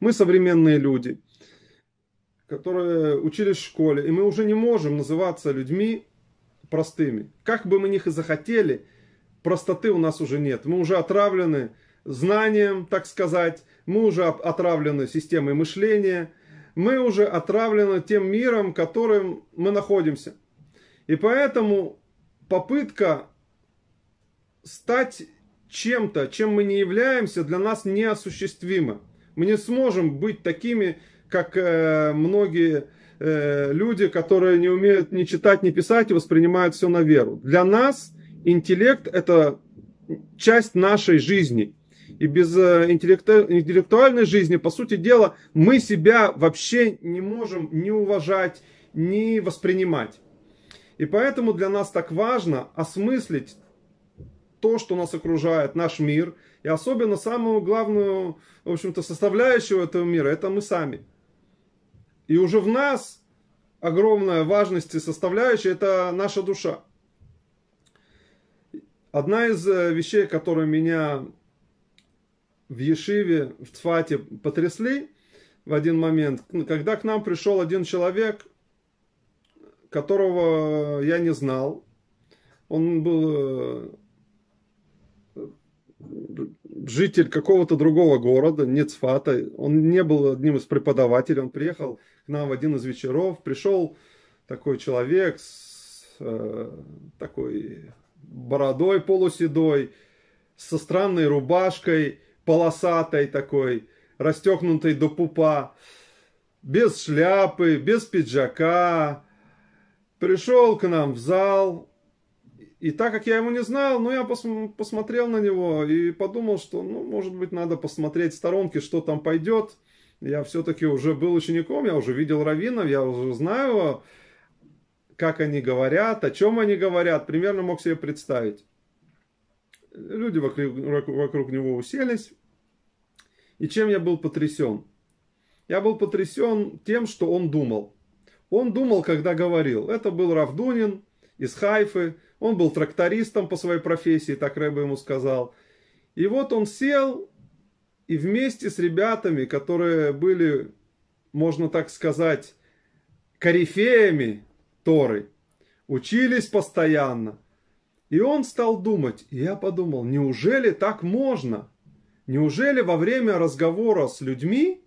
Мы современные люди, которые учились в школе, и мы уже не можем называться людьми простыми. Как бы мы них и захотели, простоты у нас уже нет. Мы уже отравлены знанием, так сказать, мы уже отравлены системой мышления, мы уже отравлены тем миром, в котором мы находимся. И поэтому попытка стать чем-то, чем мы не являемся, для нас неосуществима. Мы не сможем быть такими, как э, многие э, люди, которые не умеют ни читать, ни писать и воспринимают все на веру. Для нас интеллект – это часть нашей жизни. И без э, интеллектуальной жизни, по сути дела, мы себя вообще не можем ни уважать, ни воспринимать. И поэтому для нас так важно осмыслить то, что нас окружает, наш мир – и особенно самую главную, в общем-то, составляющую этого мира, это мы сами. И уже в нас огромная важность и составляющая, это наша душа. Одна из э, вещей, которые меня в Ешиве, в Цфате потрясли в один момент, ну, когда к нам пришел один человек, которого я не знал. Он был э, житель какого-то другого города, не Цфата, он не был одним из преподавателей, он приехал к нам в один из вечеров, пришел такой человек с э, такой бородой полуседой, со странной рубашкой, полосатой такой, расстегнутой до пупа, без шляпы, без пиджака, пришел к нам в зал, и так как я его не знал, ну я пос посмотрел на него и подумал, что, ну, может быть, надо посмотреть сторонки, что там пойдет. Я все-таки уже был учеником, я уже видел раввинов, я уже знаю, как они говорят, о чем они говорят, примерно мог себе представить. Люди вокруг, вокруг него уселись. И чем я был потрясен? Я был потрясен тем, что он думал. Он думал, когда говорил. Это был Равдунин, из Хайфы. Он был трактористом по своей профессии, так Рэба ему сказал. И вот он сел и вместе с ребятами, которые были, можно так сказать, корифеями Торы, учились постоянно. И он стал думать, и я подумал, неужели так можно? Неужели во время разговора с людьми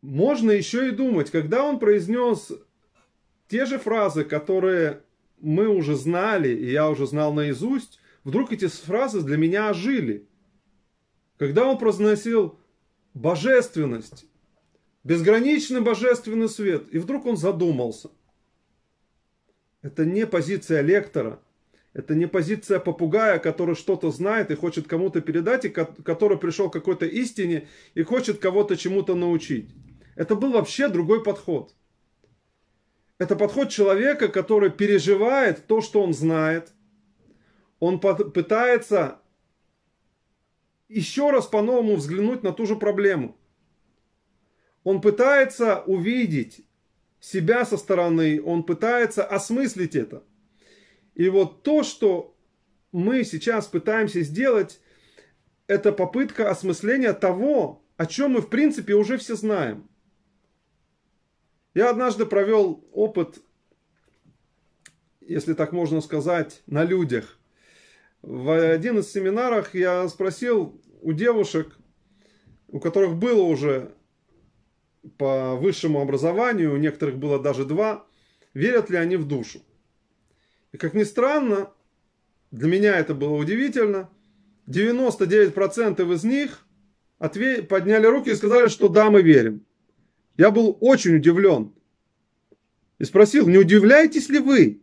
можно еще и думать, когда он произнес те же фразы, которые мы уже знали, и я уже знал наизусть, вдруг эти фразы для меня ожили. Когда он произносил божественность, безграничный божественный свет, и вдруг он задумался. Это не позиция лектора, это не позиция попугая, который что-то знает и хочет кому-то передать, и который пришел к какой-то истине и хочет кого-то чему-то научить. Это был вообще другой подход – это подход человека, который переживает то, что он знает. Он пытается еще раз по-новому взглянуть на ту же проблему. Он пытается увидеть себя со стороны, он пытается осмыслить это. И вот то, что мы сейчас пытаемся сделать, это попытка осмысления того, о чем мы в принципе уже все знаем. Я однажды провел опыт, если так можно сказать, на людях. В один из семинаров я спросил у девушек, у которых было уже по высшему образованию, у некоторых было даже два, верят ли они в душу. И как ни странно, для меня это было удивительно, 99% из них подняли руки и сказали, что да, мы верим. Я был очень удивлен. И спросил, не удивляетесь ли вы?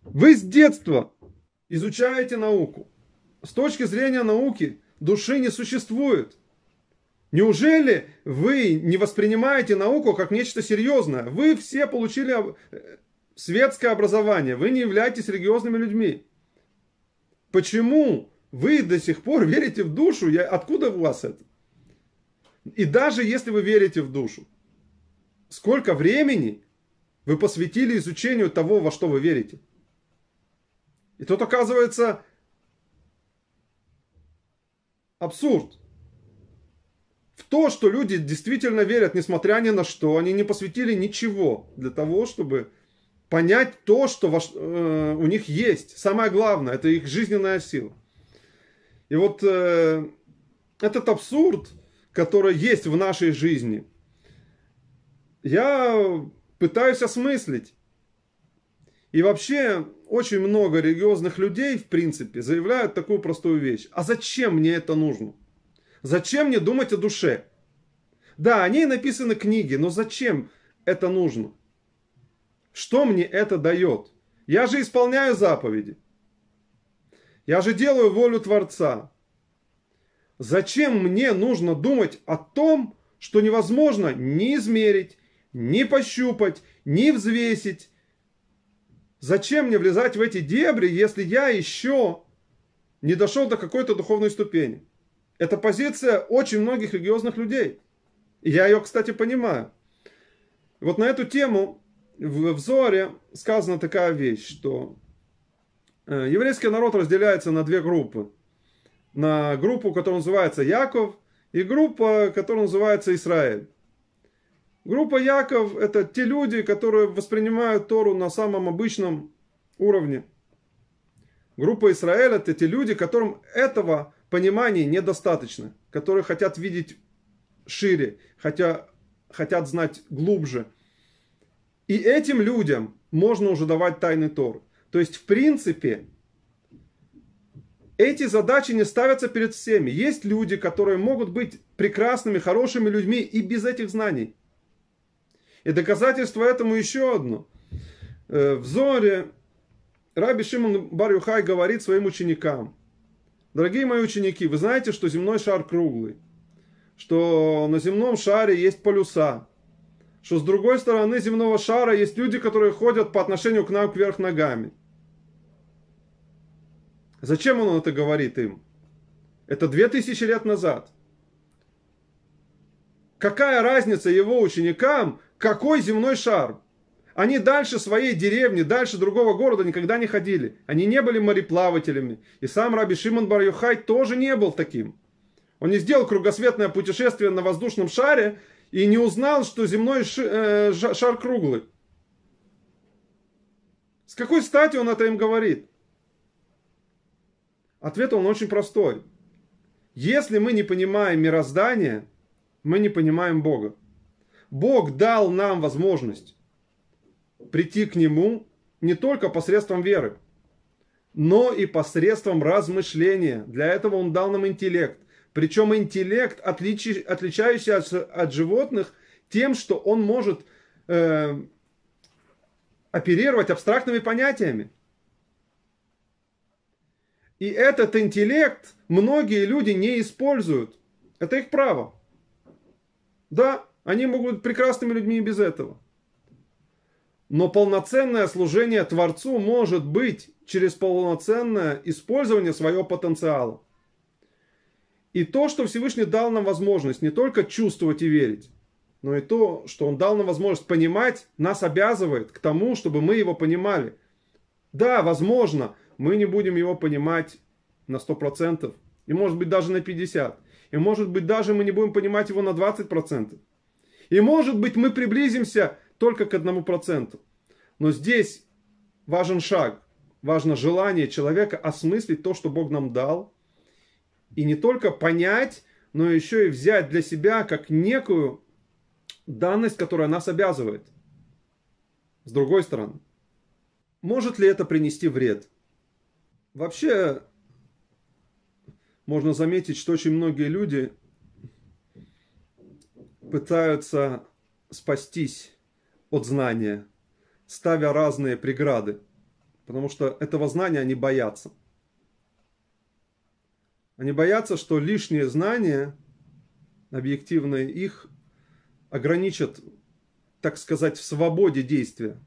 Вы с детства изучаете науку. С точки зрения науки души не существует. Неужели вы не воспринимаете науку как нечто серьезное? Вы все получили э, светское образование, вы не являетесь религиозными людьми. Почему вы до сих пор верите в душу? Я, откуда у вас это? И даже если вы верите в душу, сколько времени вы посвятили изучению того, во что вы верите? И тут оказывается абсурд. В то, что люди действительно верят, несмотря ни на что, они не посвятили ничего для того, чтобы понять то, что во, э, у них есть. Самое главное, это их жизненная сила. И вот э, этот абсурд, которая есть в нашей жизни, я пытаюсь осмыслить. И вообще очень много религиозных людей, в принципе, заявляют такую простую вещь. А зачем мне это нужно? Зачем мне думать о душе? Да, о ней написаны книги, но зачем это нужно? Что мне это дает? Я же исполняю заповеди. Я же делаю волю Творца. Зачем мне нужно думать о том, что невозможно ни измерить, ни пощупать, ни взвесить? Зачем мне влезать в эти дебри, если я еще не дошел до какой-то духовной ступени? Это позиция очень многих религиозных людей. И я ее, кстати, понимаю. Вот на эту тему в взоре сказана такая вещь, что э, еврейский народ разделяется на две группы – на группу, которая называется Яков, и группа, которая называется Израиль. Группа Яков – это те люди, которые воспринимают Тору на самом обычном уровне. Группа Израиль – это те люди, которым этого понимания недостаточно, которые хотят видеть шире, хотя, хотят знать глубже. И этим людям можно уже давать тайны Торы. То есть, в принципе, эти задачи не ставятся перед всеми. Есть люди, которые могут быть прекрасными, хорошими людьми и без этих знаний. И доказательство этому еще одно. Э, в Зоре Раби Шимон Барюхай говорит своим ученикам, дорогие мои ученики, вы знаете, что земной шар круглый, что на земном шаре есть полюса, что с другой стороны земного шара есть люди, которые ходят по отношению к нам кверх ногами. Зачем он это говорит им? Это две тысячи лет назад. Какая разница его ученикам, какой земной шар? Они дальше своей деревни, дальше другого города никогда не ходили. Они не были мореплавателями. И сам Раби Шимон бар Юхай тоже не был таким. Он не сделал кругосветное путешествие на воздушном шаре и не узнал, что земной э, шар круглый. С какой стати он это им говорит? Ответ он очень простой. Если мы не понимаем мироздание, мы не понимаем Бога. Бог дал нам возможность прийти к Нему не только посредством веры, но и посредством размышления. Для этого Он дал нам интеллект. Причем интеллект, отличи, отличающийся от, от животных, тем, что он может э, оперировать абстрактными понятиями. И этот интеллект многие люди не используют. Это их право. Да, они могут быть прекрасными людьми и без этого. Но полноценное служение Творцу может быть через полноценное использование своего потенциала. И то, что Всевышний дал нам возможность не только чувствовать и верить, но и то, что Он дал нам возможность понимать, нас обязывает к тому, чтобы мы его понимали. Да, возможно, мы не будем его понимать на 100%, и может быть даже на 50%, и может быть даже мы не будем понимать его на 20%, и может быть мы приблизимся только к 1%. Но здесь важен шаг, важно желание человека осмыслить то, что Бог нам дал, и не только понять, но еще и взять для себя как некую данность, которая нас обязывает. С другой стороны, может ли это принести вред? Вообще, можно заметить, что очень многие люди пытаются спастись от знания, ставя разные преграды, потому что этого знания они боятся. Они боятся, что лишние знания, объективные их, ограничат, так сказать, в свободе действия.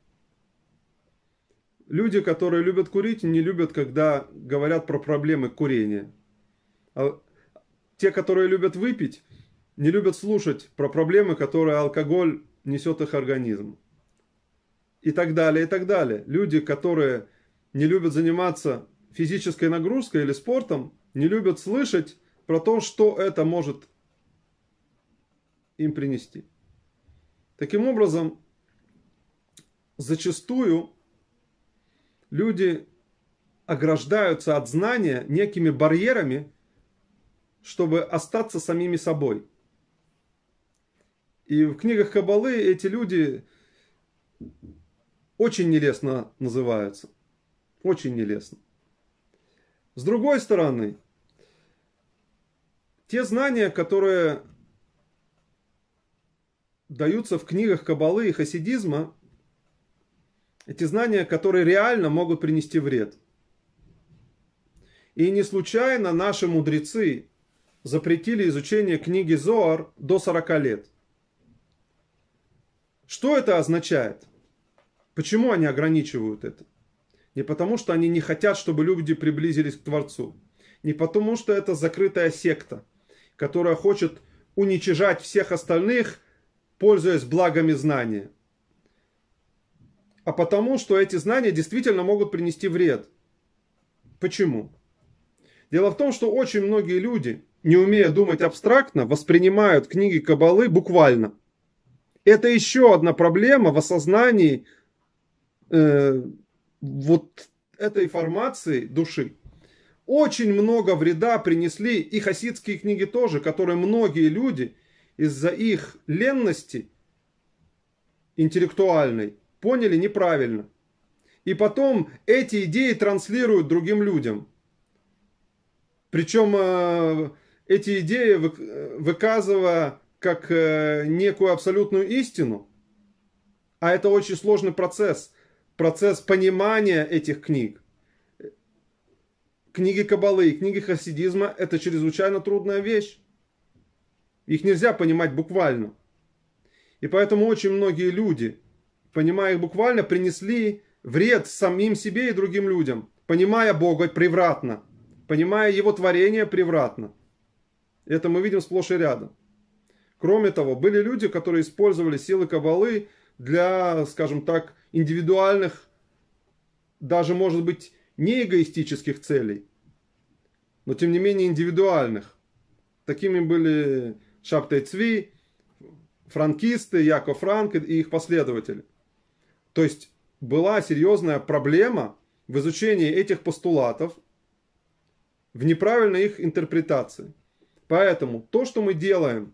Люди, которые любят курить, не любят, когда говорят про проблемы курения. А те, которые любят выпить, не любят слушать про проблемы, которые алкоголь несет их организм. И так далее, и так далее. Люди, которые не любят заниматься физической нагрузкой или спортом, не любят слышать про то, что это может им принести. Таким образом, зачастую люди ограждаются от знания некими барьерами, чтобы остаться самими собой. И в книгах Кабалы эти люди очень нелестно называются. Очень нелестно. С другой стороны, те знания, которые даются в книгах Кабалы и хасидизма, эти знания, которые реально могут принести вред. И не случайно наши мудрецы запретили изучение книги Зоар до 40 лет. Что это означает? Почему они ограничивают это? Не потому, что они не хотят, чтобы люди приблизились к Творцу. Не потому, что это закрытая секта, которая хочет уничижать всех остальных, пользуясь благами знания – а потому, что эти знания действительно могут принести вред. Почему? Дело в том, что очень многие люди, не умея думать абстрактно, воспринимают книги Кабалы буквально. Это еще одна проблема в осознании э, вот этой формации души. Очень много вреда принесли и хасидские книги тоже, которые многие люди из-за их ленности интеллектуальной поняли неправильно. И потом эти идеи транслируют другим людям. Причем э, эти идеи выказывая как э, некую абсолютную истину. А это очень сложный процесс. Процесс понимания этих книг. Книги Кабалы и книги хасидизма – это чрезвычайно трудная вещь. Их нельзя понимать буквально. И поэтому очень многие люди – понимая их буквально, принесли вред самим себе и другим людям, понимая Бога превратно, понимая Его творение превратно. Это мы видим сплошь и рядом. Кроме того, были люди, которые использовали силы кабалы для, скажем так, индивидуальных, даже, может быть, не эгоистических целей, но, тем не менее, индивидуальных. Такими были Шаптай Цви, франкисты, Яков Франк и их последователи. То есть была серьезная проблема в изучении этих постулатов, в неправильной их интерпретации. Поэтому то, что мы делаем,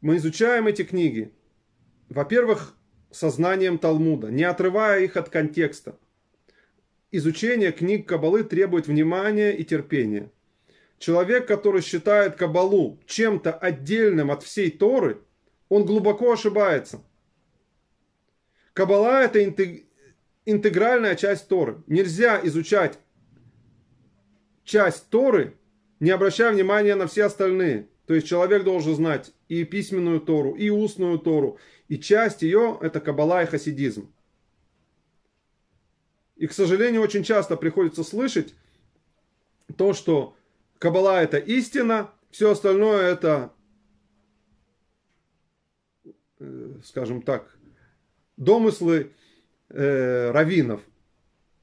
мы изучаем эти книги, во-первых, сознанием Талмуда, не отрывая их от контекста. Изучение книг Кабалы требует внимания и терпения. Человек, который считает Кабалу чем-то отдельным от всей Торы, он глубоко ошибается – Кабала – это интегральная часть Торы. Нельзя изучать часть Торы, не обращая внимания на все остальные. То есть человек должен знать и письменную Тору, и устную Тору. И часть ее – это Кабала и хасидизм. И, к сожалению, очень часто приходится слышать то, что Кабала – это истина, все остальное – это, э, скажем так, домыслы э, раввинов.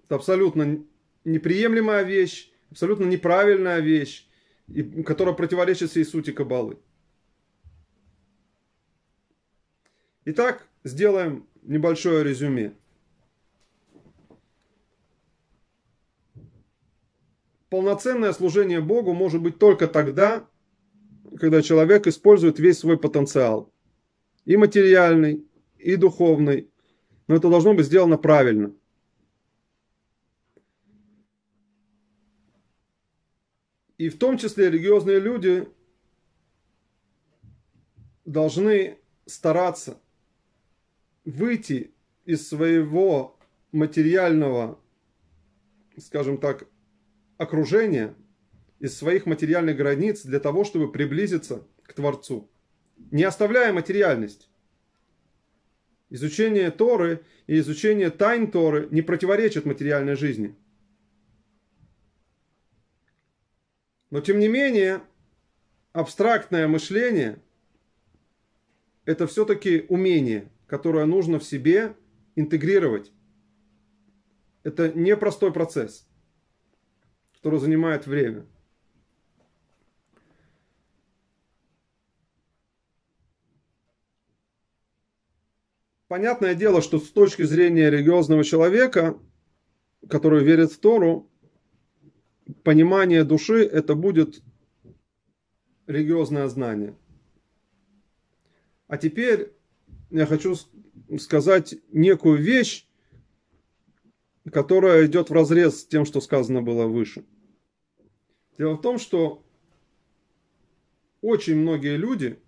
Это абсолютно неприемлемая вещь, абсолютно неправильная вещь, и, которая противоречит всей сути Кабалы. Итак, сделаем небольшое резюме. Полноценное служение Богу может быть только тогда, когда человек использует весь свой потенциал. И материальный, и духовной. Но это должно быть сделано правильно. И в том числе религиозные люди должны стараться выйти из своего материального, скажем так, окружения, из своих материальных границ для того, чтобы приблизиться к Творцу. Не оставляя материальность. Изучение Торы и изучение тайн Торы не противоречат материальной жизни. Но тем не менее, абстрактное мышление – это все-таки умение, которое нужно в себе интегрировать. Это непростой процесс, который занимает время – Понятное дело, что с точки зрения религиозного человека, который верит в Тору, понимание души – это будет религиозное знание. А теперь я хочу сказать некую вещь, которая идет в разрез с тем, что сказано было выше. Дело в том, что очень многие люди –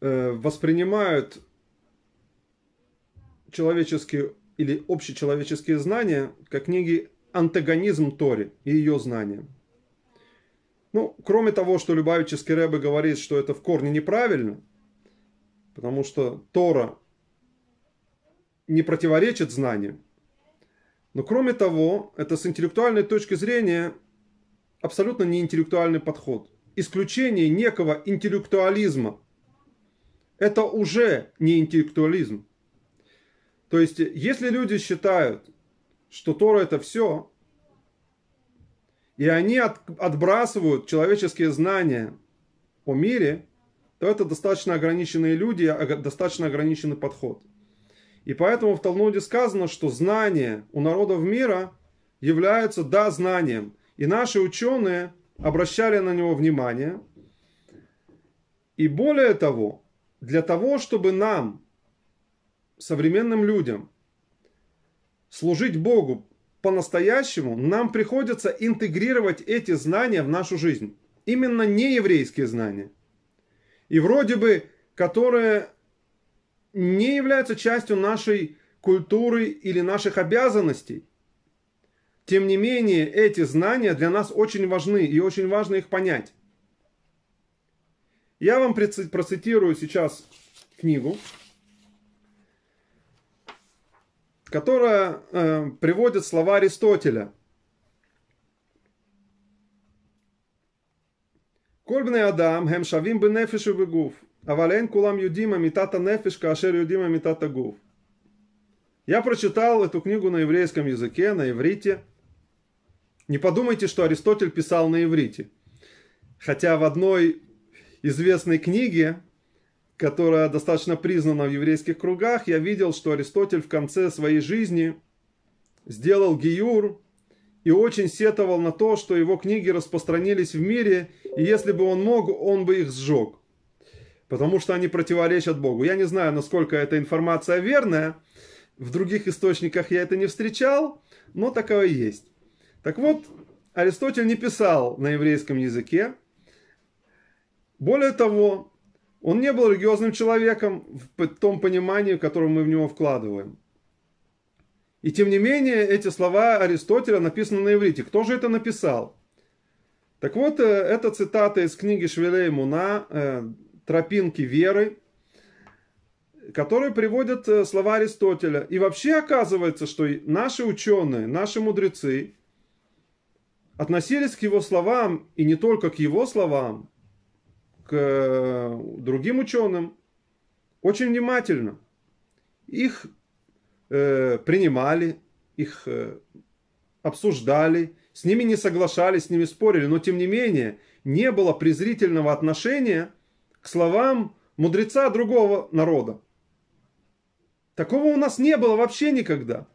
Э, воспринимают человеческие или общечеловеческие знания как книги «Антагонизм Тори» и ее знания. Ну, кроме того, что Любавический Рэбе говорит, что это в корне неправильно, потому что Тора не противоречит знаниям. Но кроме того, это с интеллектуальной точки зрения абсолютно неинтеллектуальный подход. Исключение некого интеллектуализма – это уже не интеллектуализм. То есть, если люди считают, что Тора это все, и они от, отбрасывают человеческие знания о мире, то это достаточно ограниченные люди, а достаточно ограниченный подход. И поэтому в Талмуде сказано, что знание у народов мира является да знанием. И наши ученые обращали на него внимание. И более того, для того, чтобы нам, современным людям, служить Богу по-настоящему, нам приходится интегрировать эти знания в нашу жизнь. Именно не еврейские знания. И вроде бы, которые не являются частью нашей культуры или наших обязанностей. Тем не менее, эти знания для нас очень важны и очень важно их понять. Я вам процитирую сейчас книгу, которая э, приводит слова Аристотеля. Кольбный Адам, хем шавим бы нефишу бегув, авален кулам юдима митата нефишка, ашер юдима митата гув. Я прочитал эту книгу на еврейском языке, на иврите. Не подумайте, что Аристотель писал на иврите. Хотя в одной известной книги, которая достаточно признана в еврейских кругах, я видел, что Аристотель в конце своей жизни сделал гиюр и очень сетовал на то, что его книги распространились в мире, и если бы он мог, он бы их сжег, потому что они противоречат Богу. Я не знаю, насколько эта информация верная, в других источниках я это не встречал, но такое есть. Так вот, Аристотель не писал на еврейском языке, более того, он не был религиозным человеком в том понимании, которое мы в него вкладываем. И тем не менее, эти слова Аристотеля написаны на иврите. Кто же это написал? Так вот, э, это цитата из книги Швелей Муна э, «Тропинки веры», которые приводят э, слова Аристотеля. И вообще оказывается, что наши ученые, наши мудрецы относились к его словам, и не только к его словам, к э, другим ученым очень внимательно. Их э, принимали, их э, обсуждали, с ними не соглашались, с ними спорили, но тем не менее не было презрительного отношения к словам мудреца другого народа. Такого у нас не было вообще никогда.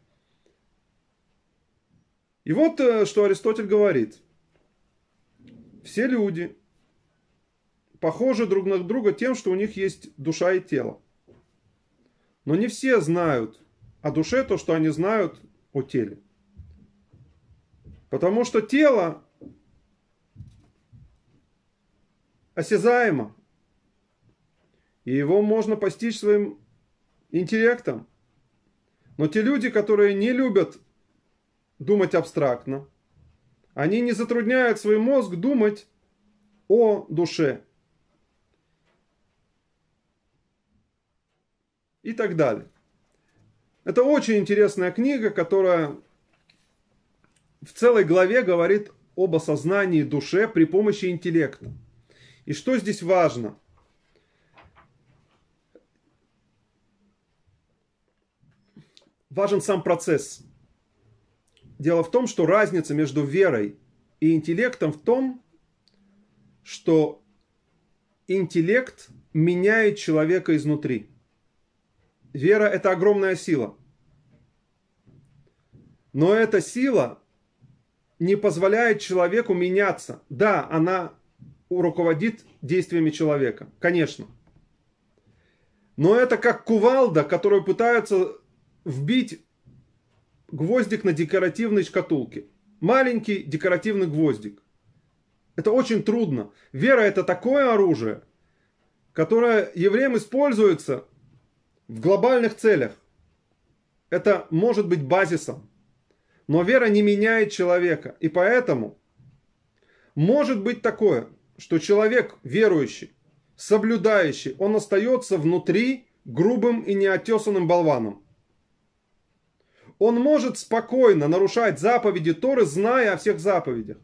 И вот э, что Аристотель говорит. Все люди похожи друг на друга тем, что у них есть душа и тело. Но не все знают о душе то, что они знают о теле. Потому что тело осязаемо, и его можно постичь своим интеллектом. Но те люди, которые не любят думать абстрактно, они не затрудняют свой мозг думать о душе. и так далее. Это очень интересная книга, которая в целой главе говорит об осознании душе при помощи интеллекта. И что здесь важно? Важен сам процесс. Дело в том, что разница между верой и интеллектом в том, что интеллект меняет человека изнутри – Вера – это огромная сила. Но эта сила не позволяет человеку меняться. Да, она руководит действиями человека, конечно. Но это как кувалда, которую пытаются вбить гвоздик на декоративной шкатулке. Маленький декоративный гвоздик. Это очень трудно. Вера это такое оружие, которое евреям используется в глобальных целях. Это может быть базисом. Но вера не меняет человека. И поэтому может быть такое, что человек верующий, соблюдающий, он остается внутри грубым и неотесанным болваном. Он может спокойно нарушать заповеди Торы, зная о всех заповедях.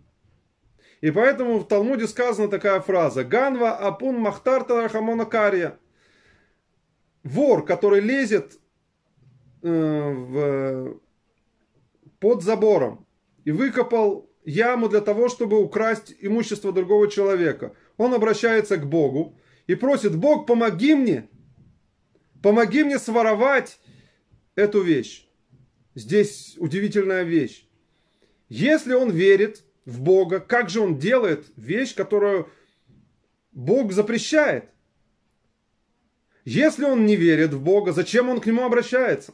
И поэтому в Талмуде сказана такая фраза «Ганва апун махтар тарахамона кария» вор, который лезет э, в, под забором и выкопал яму для того, чтобы украсть имущество другого человека. Он обращается к Богу и просит, Бог, помоги мне, помоги мне своровать эту вещь. Здесь удивительная вещь. Если он верит в Бога, как же он делает вещь, которую Бог запрещает – если он не верит в Бога, зачем он к нему обращается?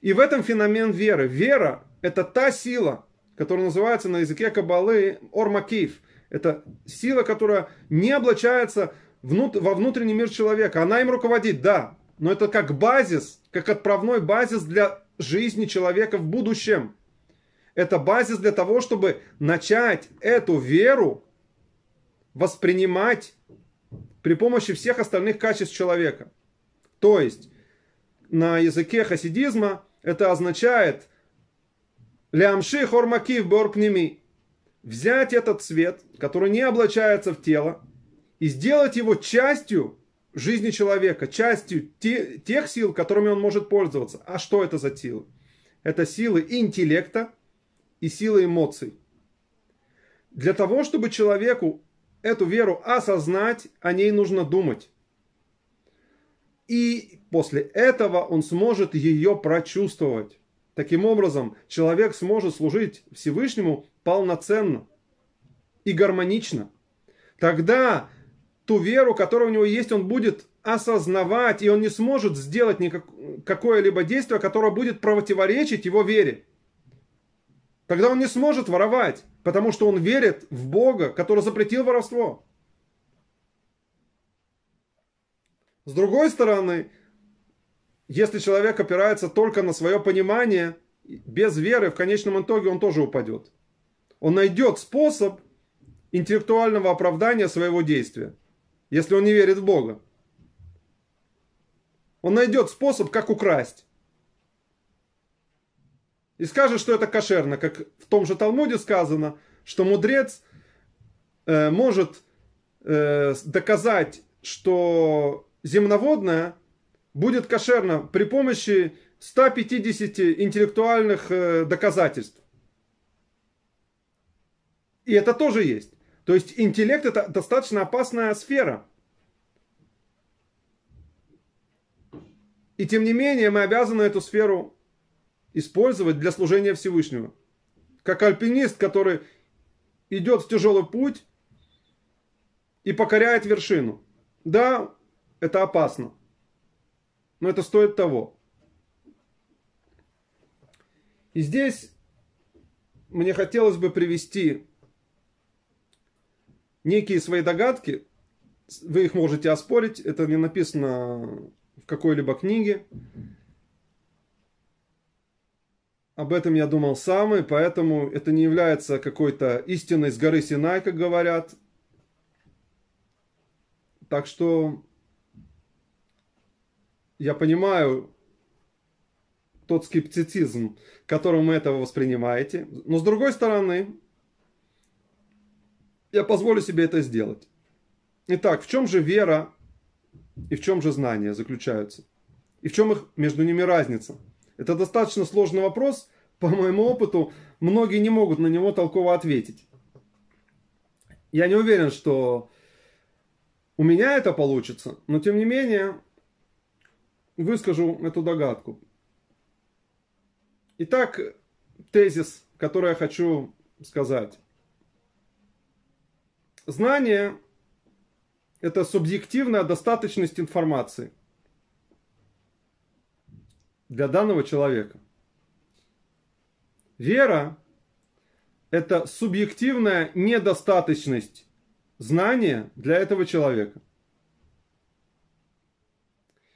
И в этом феномен веры. Вера – это та сила, которая называется на языке Кабалы Ормакиев. Это сила, которая не облачается во внутренний мир человека. Она им руководит, да, но это как базис, как отправной базис для жизни человека в будущем. Это базис для того, чтобы начать эту веру воспринимать при помощи всех остальных качеств человека. То есть на языке хасидизма это означает лямши хормаки в борпними. Взять этот свет, который не облачается в тело, и сделать его частью жизни человека, частью те, тех сил, которыми он может пользоваться. А что это за силы? Это силы интеллекта и силы эмоций. Для того, чтобы человеку эту веру осознать, о ней нужно думать. И после этого он сможет ее прочувствовать. Таким образом, человек сможет служить Всевышнему полноценно и гармонично. Тогда ту веру, которая у него есть, он будет осознавать, и он не сможет сделать никак, какое-либо действие, которое будет противоречить его вере. Тогда он не сможет воровать, потому что он верит в Бога, который запретил воровство. С другой стороны, если человек опирается только на свое понимание, без веры в конечном итоге он тоже упадет. Он найдет способ интеллектуального оправдания своего действия, если он не верит в Бога. Он найдет способ, как украсть и скажет, что это кошерно, как в том же Талмуде сказано, что мудрец э, может э, доказать, что земноводное будет кошерно при помощи 150 интеллектуальных э, доказательств. И это тоже есть. То есть интеллект это достаточно опасная сфера. И тем не менее мы обязаны эту сферу использовать для служения Всевышнего. Как альпинист, который идет в тяжелый путь и покоряет вершину. Да, это опасно, но это стоит того. И здесь мне хотелось бы привести некие свои догадки. Вы их можете оспорить, это не написано в какой-либо книге об этом я думал сам, и поэтому это не является какой-то истиной с горы Синай, как говорят. Так что я понимаю тот скептицизм, которым вы этого воспринимаете. Но с другой стороны, я позволю себе это сделать. Итак, в чем же вера и в чем же знание заключаются? И в чем их между ними разница? Это достаточно сложный вопрос. По моему опыту, многие не могут на него толково ответить. Я не уверен, что у меня это получится, но тем не менее выскажу эту догадку. Итак, тезис, который я хочу сказать. Знание – это субъективная достаточность информации – для данного человека. Вера – это субъективная недостаточность знания для этого человека.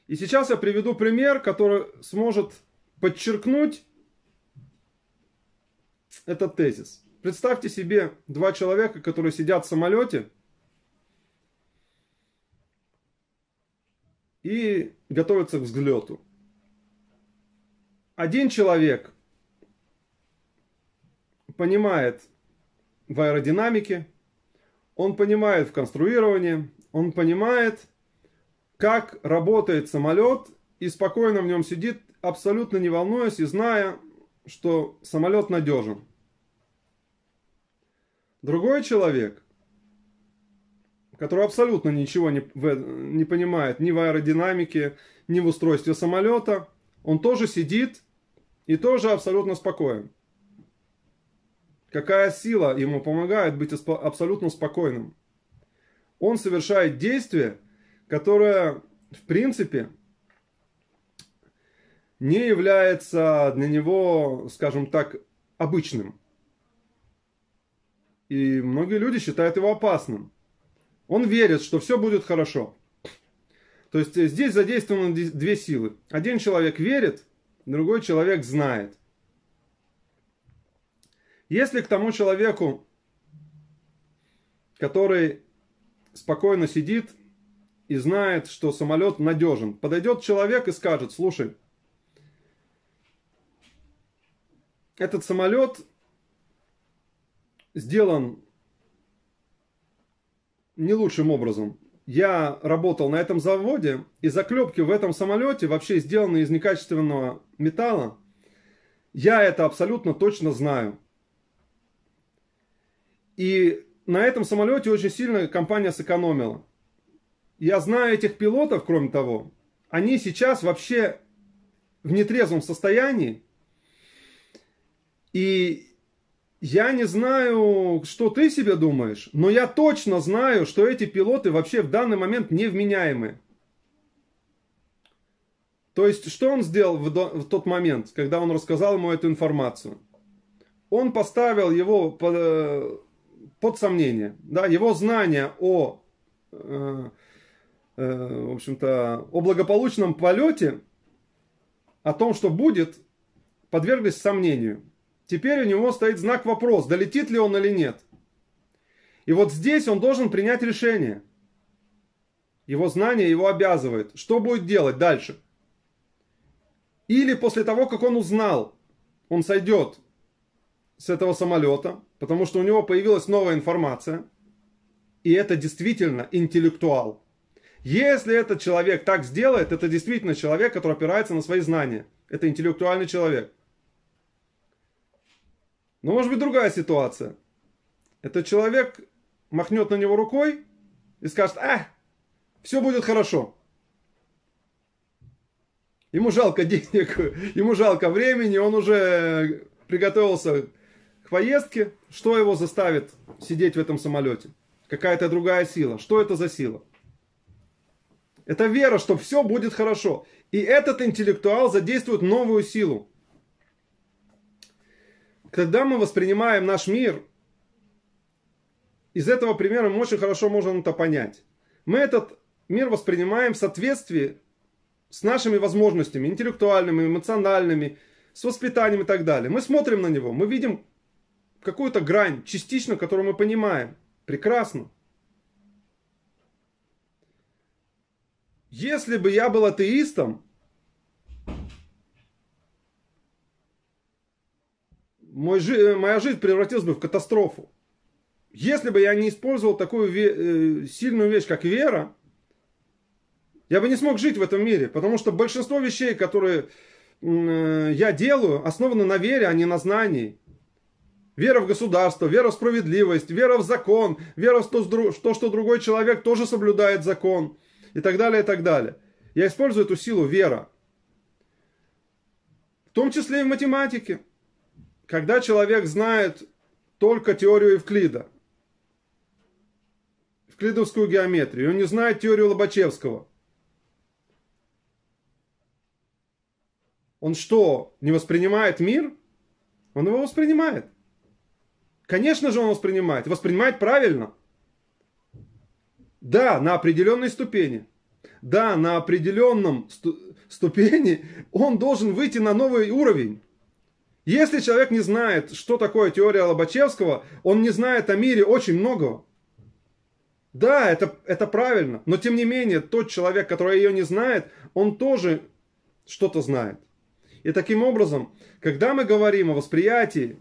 И сейчас я приведу пример, который сможет подчеркнуть этот тезис. Представьте себе два человека, которые сидят в самолете и готовятся к взлету один человек понимает в аэродинамике, он понимает в конструировании, он понимает, как работает самолет и спокойно в нем сидит, абсолютно не волнуясь и зная, что самолет надежен. Другой человек, который абсолютно ничего не, не понимает ни в аэродинамике, ни в устройстве самолета, он тоже сидит – и тоже абсолютно спокоен. Какая сила ему помогает быть абсолютно спокойным? Он совершает действие, которое, в принципе, не является для него, скажем так, обычным. И многие люди считают его опасным. Он верит, что все будет хорошо. То есть здесь задействованы две силы. Один человек верит, другой человек знает. Если к тому человеку, который спокойно сидит и знает, что самолет надежен, подойдет человек и скажет, слушай, этот самолет сделан не лучшим образом я работал на этом заводе, и заклепки в этом самолете вообще сделаны из некачественного металла. Я это абсолютно точно знаю. И на этом самолете очень сильно компания сэкономила. Я знаю этих пилотов, кроме того, они сейчас вообще в нетрезвом состоянии. И я не знаю, что ты себе думаешь, но я точно знаю, что эти пилоты вообще в данный момент невменяемы. То есть, что он сделал в, до, в тот момент, когда он рассказал ему эту информацию? Он поставил его под, э, под сомнение, да, его знания о, э, э, в общем-то, о благополучном полете, о том, что будет, подверглись сомнению. Теперь у него стоит знак вопрос, долетит ли он или нет. И вот здесь он должен принять решение. Его знание его обязывает. Что будет делать дальше? Или после того, как он узнал, он сойдет с этого самолета, потому что у него появилась новая информация, и это действительно интеллектуал. Если этот человек так сделает, это действительно человек, который опирается на свои знания. Это интеллектуальный человек. Но может быть другая ситуация. Этот человек махнет на него рукой и скажет, а, все будет хорошо. Ему жалко денег, ему жалко времени, он уже приготовился к поездке. Что его заставит сидеть в этом самолете? Какая-то другая сила. Что это за сила? Это вера, что все будет хорошо. И этот интеллектуал задействует новую силу. Когда мы воспринимаем наш мир, из этого примера мы очень хорошо можем это понять. Мы этот мир воспринимаем в соответствии с нашими возможностями, интеллектуальными, эмоциональными, с воспитанием и так далее. Мы смотрим на него, мы видим какую-то грань, частично, которую мы понимаем. Прекрасно. Если бы я был атеистом, мой, э, моя жизнь превратилась бы в катастрофу. Если бы я не использовал такую ве, э, сильную вещь, как вера, я бы не смог жить в этом мире, потому что большинство вещей, которые э, я делаю, основаны на вере, а не на знании. Вера в государство, вера в справедливость, вера в закон, вера в то, что другой человек тоже соблюдает закон и так далее, и так далее. Я использую эту силу вера. В том числе и в математике когда человек знает только теорию Евклида, евклидовскую геометрию, он не знает теорию Лобачевского, он что, не воспринимает мир? Он его воспринимает. Конечно же он воспринимает. Воспринимает правильно. Да, на определенной ступени. Да, на определенном сту- ступени он должен выйти на новый уровень. Если человек не знает, что такое теория Лобачевского, он не знает о мире очень многого. Да, это, это правильно, но тем не менее, тот человек, который ее не знает, он тоже что-то знает. И таким образом, когда мы говорим о восприятии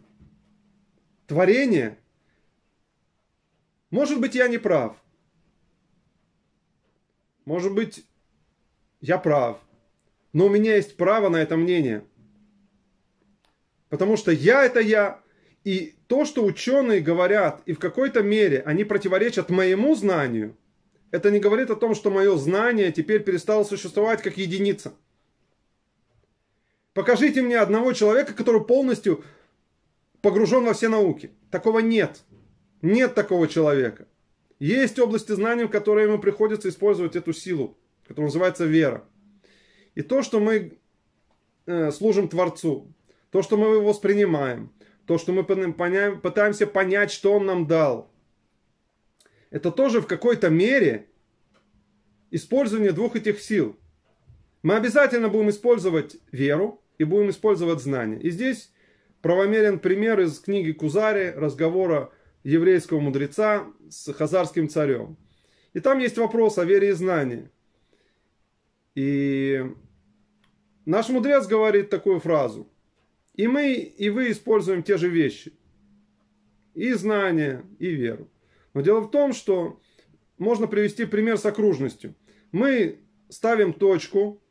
творения, может быть, я не прав. Может быть, я прав. Но у меня есть право на это мнение – Потому что я это я. И то, что ученые говорят, и в какой-то мере они противоречат моему знанию, это не говорит о том, что мое знание теперь перестало существовать как единица. Покажите мне одного человека, который полностью погружен во все науки. Такого нет. Нет такого человека. Есть области знаний, в которые ему приходится использовать эту силу, которая называется вера. И то, что мы э, служим Творцу, то, что мы его воспринимаем, то, что мы пытаемся понять, что он нам дал, это тоже в какой-то мере использование двух этих сил. Мы обязательно будем использовать веру и будем использовать знания. И здесь правомерен пример из книги Кузари, разговора еврейского мудреца с хазарским царем. И там есть вопрос о вере и знании. И наш мудрец говорит такую фразу – и мы, и вы используем те же вещи. И знания, и веру. Но дело в том, что можно привести пример с окружностью. Мы ставим точку,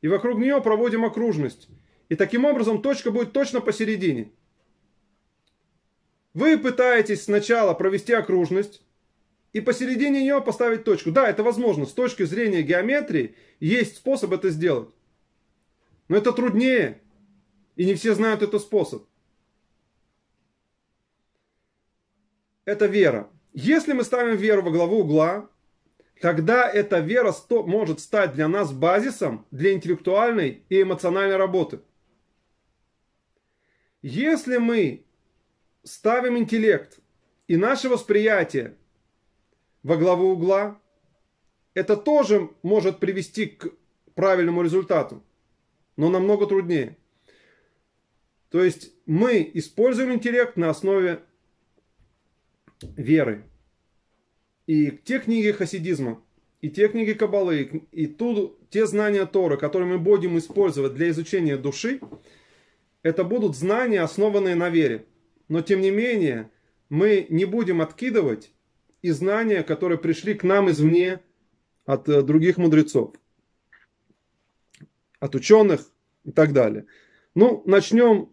и вокруг нее проводим окружность. И таким образом точка будет точно посередине. Вы пытаетесь сначала провести окружность, и посередине нее поставить точку. Да, это возможно. С точки зрения геометрии есть способ это сделать. Но это труднее. И не все знают этот способ. Это вера. Если мы ставим веру во главу угла, тогда эта вера сто, может стать для нас базисом для интеллектуальной и эмоциональной работы. Если мы ставим интеллект и наше восприятие во главу угла, это тоже может привести к правильному результату, но намного труднее. То есть мы используем интеллект на основе веры. И те книги хасидизма, и те книги Кабалы, и ту, те знания Торы, которые мы будем использовать для изучения души, это будут знания, основанные на вере. Но тем не менее, мы не будем откидывать и знания, которые пришли к нам извне от э, других мудрецов, от ученых и так далее. Ну, начнем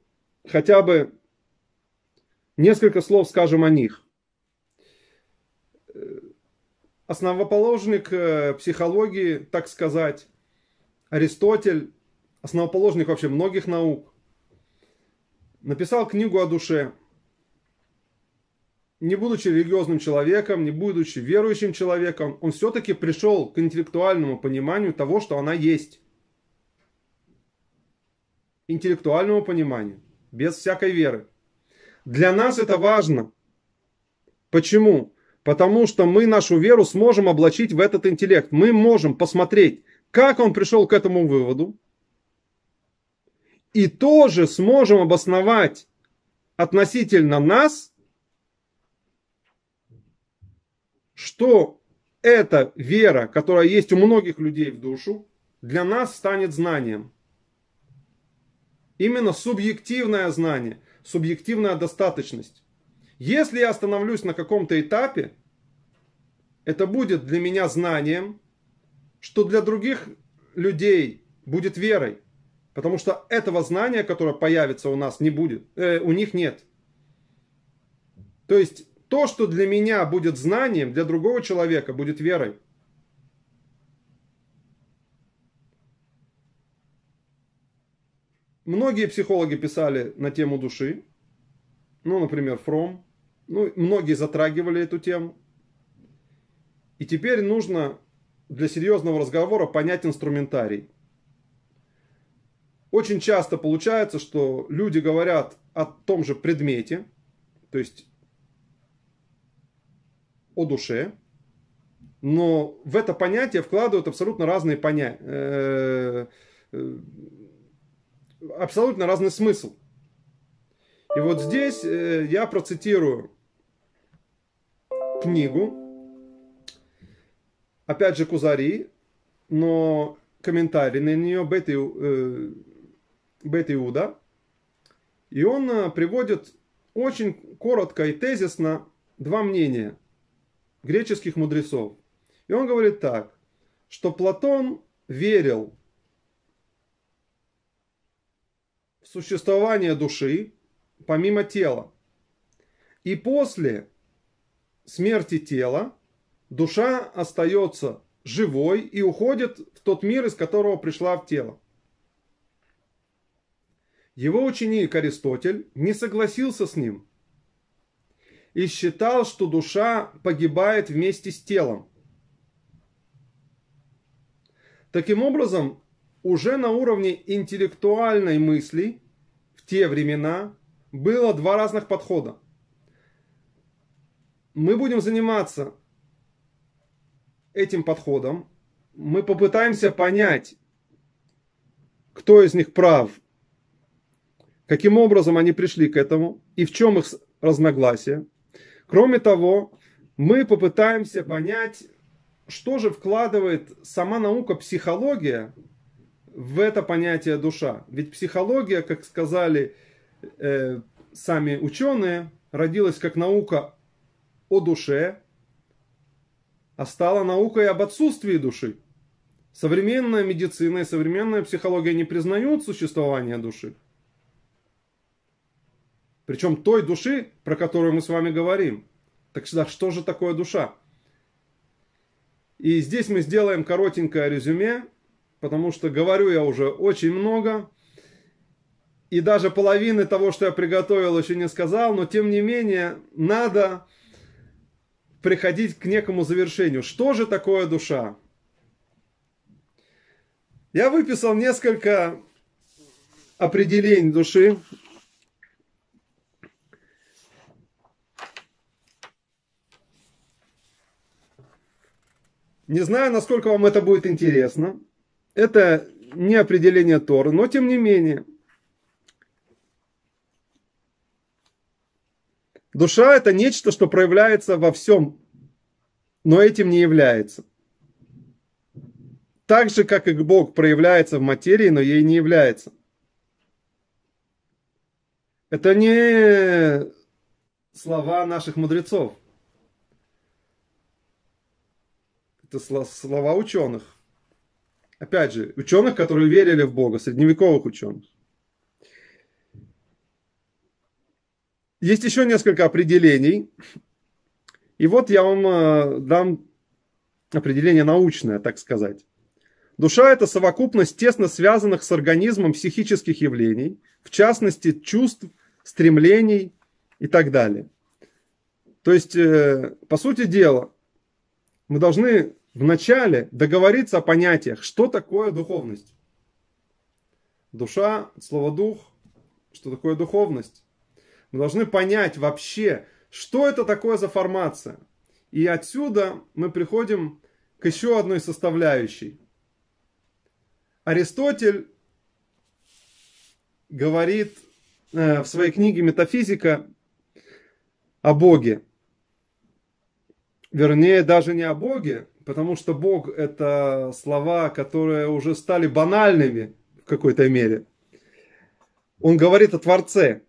хотя бы несколько слов скажем о них. Э, основоположник э, психологии, так сказать, Аристотель, основоположник вообще многих наук, написал книгу о душе. Не будучи религиозным человеком, не будучи верующим человеком, он все-таки пришел к интеллектуальному пониманию того, что она есть. Интеллектуальному пониманию без всякой веры. Для нас это важно. Почему? Потому что мы нашу веру сможем облачить в этот интеллект. Мы можем посмотреть, как он пришел к этому выводу. И тоже сможем обосновать относительно нас, что эта вера, которая есть у многих людей в душу, для нас станет знанием. Именно субъективное знание, субъективная достаточность. Если я остановлюсь на каком-то этапе, это будет для меня знанием, что для других людей будет верой. Потому что этого знания, которое появится у нас, не будет, э, у них нет. То есть то, что для меня будет знанием, для другого человека будет верой. Многие психологи писали на тему души, ну, например, Фром, ну, многие затрагивали эту тему. И теперь нужно для серьезного разговора понять инструментарий. Очень часто получается, что люди говорят о том же предмете, то есть о душе, но в это понятие вкладывают абсолютно разные понятия. Э, э, абсолютно разный смысл. И вот здесь э, я процитирую книгу, опять же Кузари, но комментарий на нее Бет, э, Бет Иуда. И он э, приводит очень коротко и тезисно два мнения греческих мудрецов. И он говорит так, что Платон верил существование души помимо тела. И после смерти тела душа остается живой и уходит в тот мир, из которого пришла в тело. Его ученик Аристотель не согласился с ним и считал, что душа погибает вместе с телом. Таким образом, уже на уровне интеллектуальной мысли в те времена было два разных подхода. Мы будем заниматься этим подходом. Мы попытаемся понять, кто из них прав, каким образом они пришли к этому и в чем их разногласия. Кроме того, мы попытаемся понять, что же вкладывает сама наука психология в это понятие душа. Ведь психология, как сказали э, сами ученые, родилась как наука о душе, а стала наукой об отсутствии души. Современная медицина и современная психология не признают существование души. Причем той души, про которую мы с вами говорим. Так что, что же такое душа? И здесь мы сделаем коротенькое резюме потому что говорю я уже очень много, и даже половины того, что я приготовил, еще не сказал, но тем не менее надо приходить к некому завершению. Что же такое душа? Я выписал несколько определений души. Не знаю, насколько вам это будет интересно. Это не определение Торы, но тем не менее. Душа – это нечто, что проявляется во всем, но этим не является. Так же, как и Бог проявляется в материи, но ей не является. Это не слова наших мудрецов. Это слова ученых опять же, ученых, которые верили в Бога, средневековых ученых. Есть еще несколько определений. И вот я вам э, дам определение научное, так сказать. Душа – это совокупность тесно связанных с организмом психических явлений, в частности, чувств, стремлений и так далее. То есть, э, по сути дела, мы должны вначале договориться о понятиях, что такое духовность. Душа, слово дух, что такое духовность. Мы должны понять вообще, что это такое за формация. И отсюда мы приходим к еще одной составляющей. Аристотель говорит э, в своей книге «Метафизика» о Боге. Вернее, даже не о Боге, Потому что Бог – это слова, которые уже стали банальными в какой-то мере. Он говорит о Творце.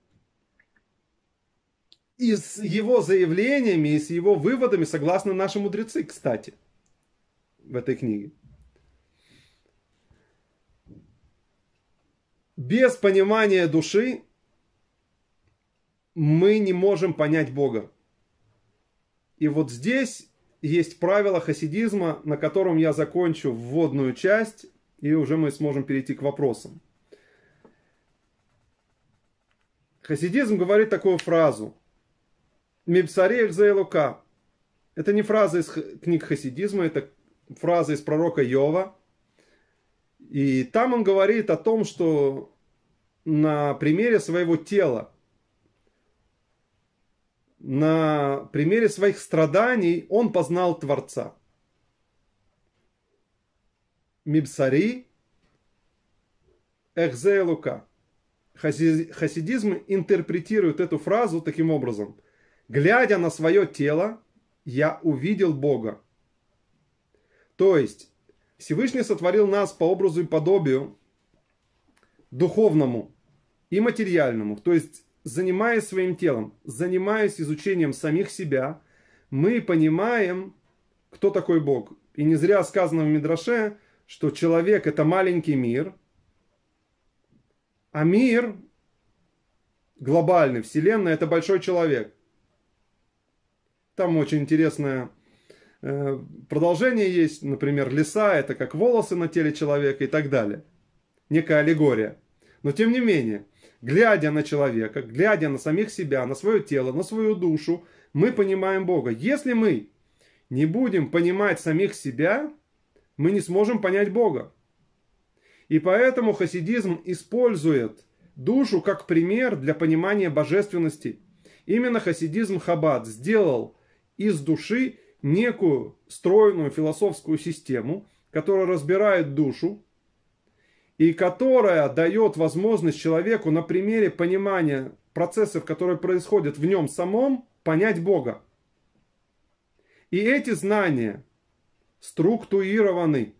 И с его заявлениями, и с его выводами согласны наши мудрецы, кстати, в этой книге. Без понимания души мы не можем понять Бога. И вот здесь есть правило хасидизма, на котором я закончу вводную часть, и уже мы сможем перейти к вопросам. Хасидизм говорит такую фразу. Мебсарель Зейлука. Это не фраза из книг хасидизма, это фраза из пророка Йова. И там он говорит о том, что на примере своего тела на примере своих страданий он познал Творца. Мибсари Эхзелука Лука. Хасидизм интерпретирует эту фразу таким образом. Глядя на свое тело, я увидел Бога. То есть, Всевышний сотворил нас по образу и подобию духовному и материальному. То есть, занимаясь своим телом, занимаясь изучением самих себя, мы понимаем, кто такой Бог. И не зря сказано в Мидраше, что человек – это маленький мир, а мир глобальный, вселенная – это большой человек. Там очень интересное э, продолжение есть, например, леса – это как волосы на теле человека и так далее. Некая аллегория. Но тем не менее – глядя на человека, глядя на самих себя, на свое тело, на свою душу, мы понимаем Бога. Если мы не будем понимать самих себя, мы не сможем понять Бога. И поэтому хасидизм использует душу как пример для понимания божественности. Именно хасидизм Хаббат сделал из души некую стройную философскую систему, которая разбирает душу, и которая дает возможность человеку на примере понимания процессов, которые происходят в нем самом, понять Бога. И эти знания структурированы.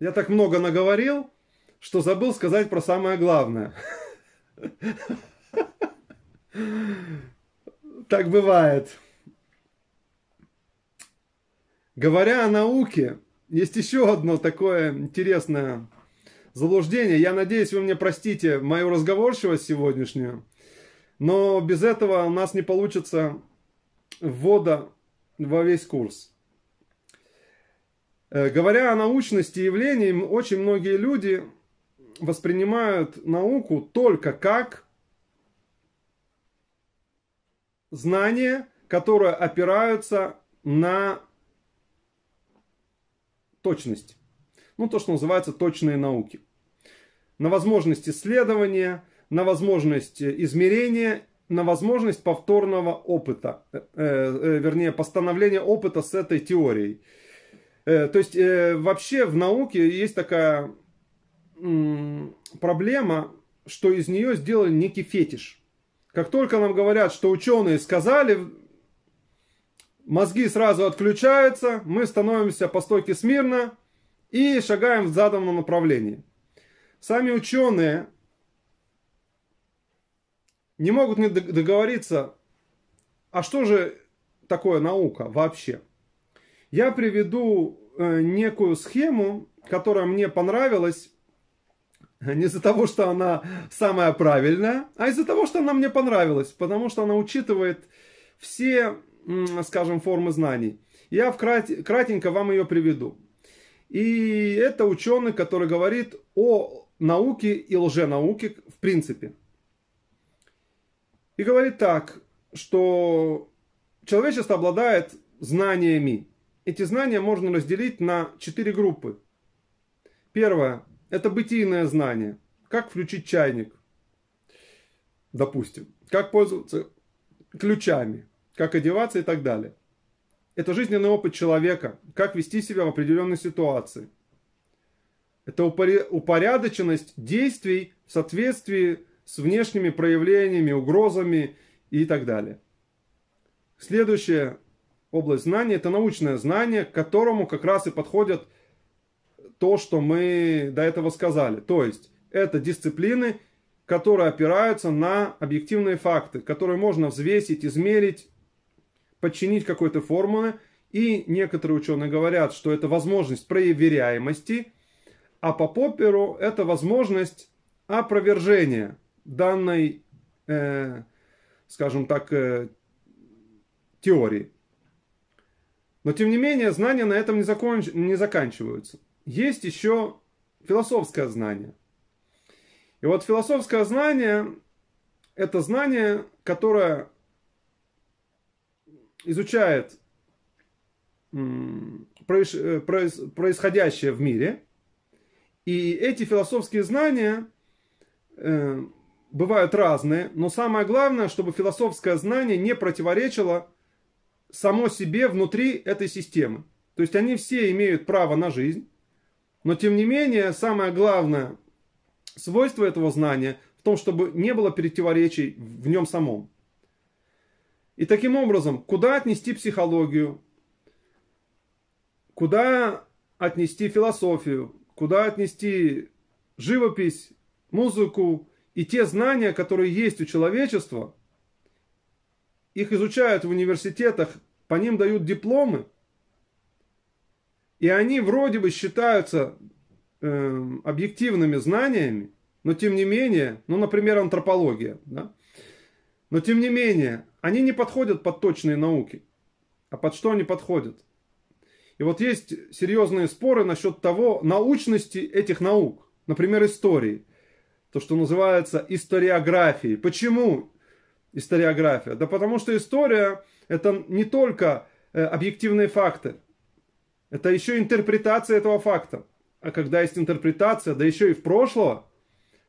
Я так много наговорил, что забыл сказать про самое главное. Так бывает. Говоря о науке, есть еще одно такое интересное заблуждение. Я надеюсь, вы мне простите мою разговорчивость сегодняшнюю, но без этого у нас не получится ввода во весь курс. Э, говоря о научности явлений, очень многие люди воспринимают науку только как знание, которое опираются на точность. Ну, то, что называется точные науки. На возможность исследования, на возможность э, измерения, на возможность повторного опыта, э, э, э, вернее, постановления опыта с этой теорией. Э, то есть, э, вообще в науке есть такая э, проблема, что из нее сделали некий фетиш. Как только нам говорят, что ученые сказали, мозги сразу отключаются, мы становимся по стойке смирно и шагаем в заданном направлении. Сами ученые не могут не договориться, а что же такое наука вообще. Я приведу э, некую схему, которая мне понравилась, э, не из-за того, что она самая правильная, а из-за того, что она мне понравилась, потому что она учитывает все скажем, формы знаний. Я вкрат... кратенько вам ее приведу. И это ученый, который говорит о науке и лженауке в принципе. И говорит так, что человечество обладает знаниями. Эти знания можно разделить на четыре группы. Первое – это бытийное знание. Как включить чайник, допустим. Как пользоваться ключами как одеваться и так далее. Это жизненный опыт человека, как вести себя в определенной ситуации. Это упорядоченность действий в соответствии с внешними проявлениями, угрозами и так далее. Следующая область знания – это научное знание, к которому как раз и подходят то, что мы до этого сказали. То есть, это дисциплины, которые опираются на объективные факты, которые можно взвесить, измерить подчинить какой-то формулы И некоторые ученые говорят, что это возможность проверяемости, а по Попперу это возможность опровержения данной, э, скажем так, э, теории. Но тем не менее, знания на этом не, законч... не заканчиваются. Есть еще философское знание. И вот философское знание – это знание, которое изучает э, происходящее в мире. И эти философские знания э, бывают разные, но самое главное, чтобы философское знание не противоречило само себе внутри этой системы. То есть они все имеют право на жизнь, но тем не менее самое главное свойство этого знания в том, чтобы не было противоречий в нем самом. И таким образом, куда отнести психологию, куда отнести философию, куда отнести живопись, музыку и те знания, которые есть у человечества, их изучают в университетах, по ним дают дипломы, и они вроде бы считаются э, объективными знаниями, но тем не менее, ну, например, антропология, да? но тем не менее, они не подходят под точные науки. А под что они подходят? И вот есть серьезные споры насчет того, научности этих наук. Например, истории. То, что называется историографией. Почему историография? Да потому что история – это не только э, объективные факты. Это еще интерпретация этого факта. А когда есть интерпретация, да еще и в прошлого,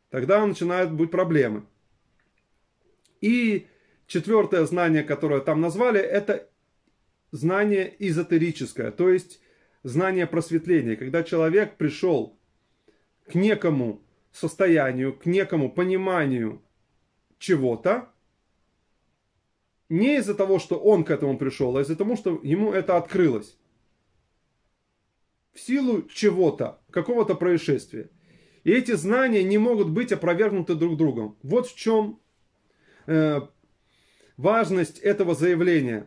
тогда начинают быть проблемы. И Четвертое знание, которое там назвали, это знание эзотерическое, то есть знание просветления. Когда человек пришел к некому состоянию, к некому пониманию чего-то, не из-за того, что он к этому пришел, а из-за того, что ему это открылось. В силу чего-то, какого-то происшествия. И эти знания не могут быть опровергнуты друг другом. Вот в чем э, важность этого заявления.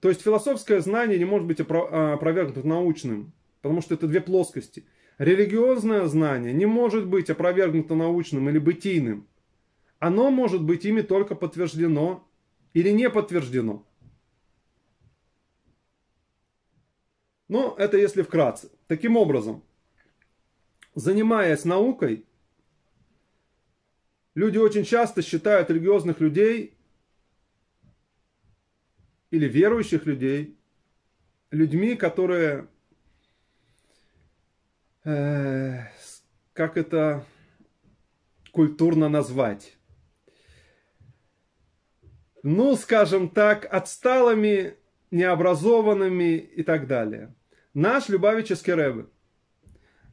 То есть философское знание не может быть а, опровергнуто научным, потому что это две плоскости. Религиозное знание не может быть опровергнуто научным или бытийным. Оно может быть ими только подтверждено или не подтверждено. Но это если вкратце. Таким образом, занимаясь наукой, люди очень часто считают религиозных людей или верующих людей людьми, которые, э, как это культурно назвать, ну, скажем так, отсталыми, необразованными и так далее. Наш Любавический Рэбе,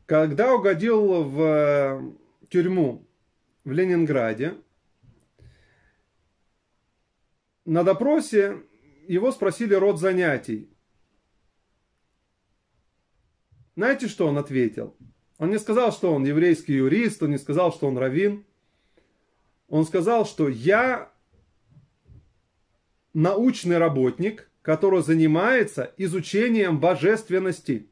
когда угодил в э, тюрьму в Ленинграде, на допросе его спросили род занятий. Знаете, что он ответил? Он не сказал, что он еврейский юрист, он не сказал, что он раввин. Он сказал, что я научный работник, который занимается изучением божественности.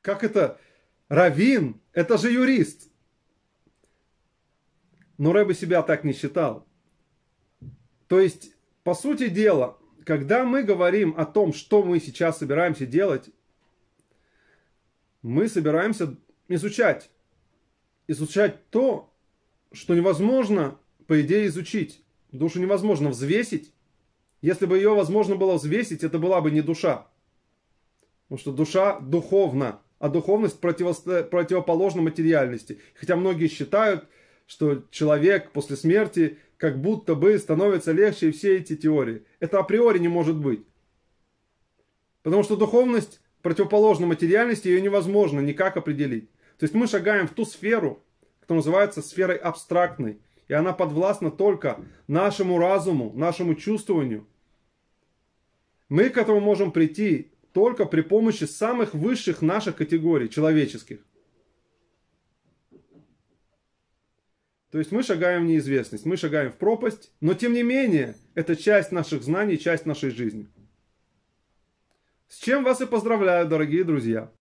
Как это? Равин, это же юрист. Но Рэбе себя так не считал. То есть, по сути дела, когда мы говорим о том, что мы сейчас собираемся делать, мы собираемся изучать. Изучать то, что невозможно, по идее, изучить. Душу невозможно взвесить. Если бы ее возможно было взвесить, это была бы не душа. Потому что душа духовна, а духовность противосто... противоположна материальности. Хотя многие считают, что человек после смерти как будто бы становится легче и все эти теории. Это априори не может быть. Потому что духовность противоположна материальности, ее невозможно никак определить. То есть мы шагаем в ту сферу, которая называется сферой абстрактной, и она подвластна только нашему разуму, нашему чувствованию. Мы к этому можем прийти только при помощи самых высших наших категорий человеческих. То есть мы шагаем в неизвестность, мы шагаем в пропасть, но тем не менее, это часть наших знаний, часть нашей жизни. С чем вас и поздравляю, дорогие друзья.